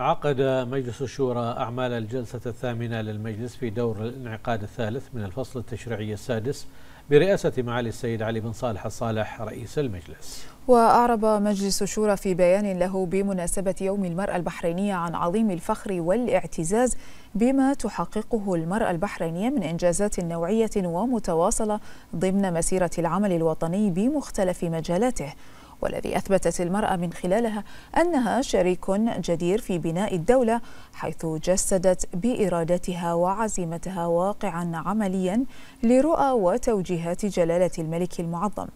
عقد مجلس الشورى أعمال الجلسة الثامنة للمجلس في دور الانعقاد الثالث من الفصل التشريعي السادس برئاسة معالي السيد علي بن صالح الصالح رئيس المجلس وأعرب مجلس الشورى في بيان له بمناسبة يوم المرأة البحرينية عن عظيم الفخر والاعتزاز بما تحققه المرأة البحرينية من إنجازات نوعية ومتواصلة ضمن مسيرة العمل الوطني بمختلف مجالاته والذي أثبتت المرأة من خلالها أنها شريك جدير في بناء الدولة حيث جسدت بإرادتها وعزيمتها واقعا عمليا لرؤى وتوجيهات جلالة الملك المعظم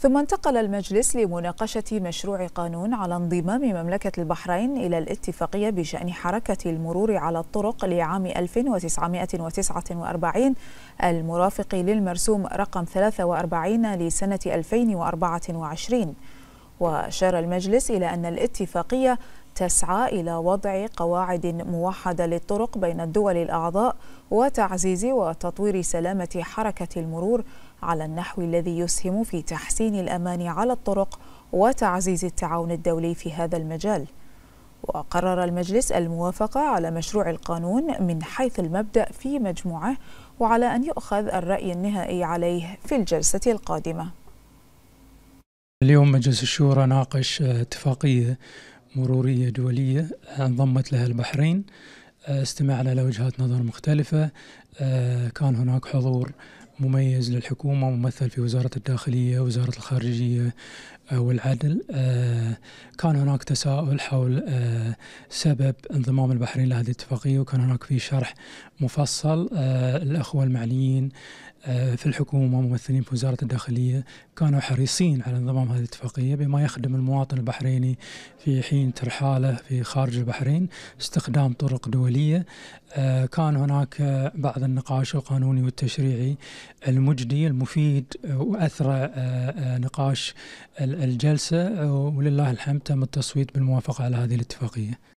ثم انتقل المجلس لمناقشة مشروع قانون على انضمام مملكة البحرين إلى الاتفاقية بشأن حركة المرور على الطرق لعام 1949 المرافق للمرسوم رقم 43 لسنة 2024 وأشار المجلس إلى أن الاتفاقية تسعى إلى وضع قواعد موحدة للطرق بين الدول الأعضاء وتعزيز وتطوير سلامة حركة المرور على النحو الذي يسهم في تحسين الأمان على الطرق وتعزيز التعاون الدولي في هذا المجال وقرر المجلس الموافقة على مشروع القانون من حيث المبدأ في مجموعة وعلى أن يؤخذ الرأي النهائي عليه في الجلسة القادمة اليوم مجلس الشورى ناقش اتفاقية مرورية دولية انضمت آه، لها البحرين آه، استمعنا لوجهات نظر مختلفة آه، كان هناك حضور مميز للحكومة ممثل في وزارة الداخلية وزارة الخارجية آه، والعدل آه، كان هناك تساؤل حول آه، سبب انضمام البحرين لهذه الاتفاقية وكان هناك في شرح مفصل الأخوة المعنيين في الحكومة ممثلين في وزارة الداخلية كانوا حريصين على انضمام هذه الاتفاقية بما يخدم المواطن البحريني في حين ترحاله في خارج البحرين استخدام طرق دولية كان هناك بعض النقاش القانوني والتشريعي المجدي المفيد آه، وأثرى آه، آه، نقاش الجلسة ولله الحمد تم التصويت بالموافقة على هذه الاتفاقية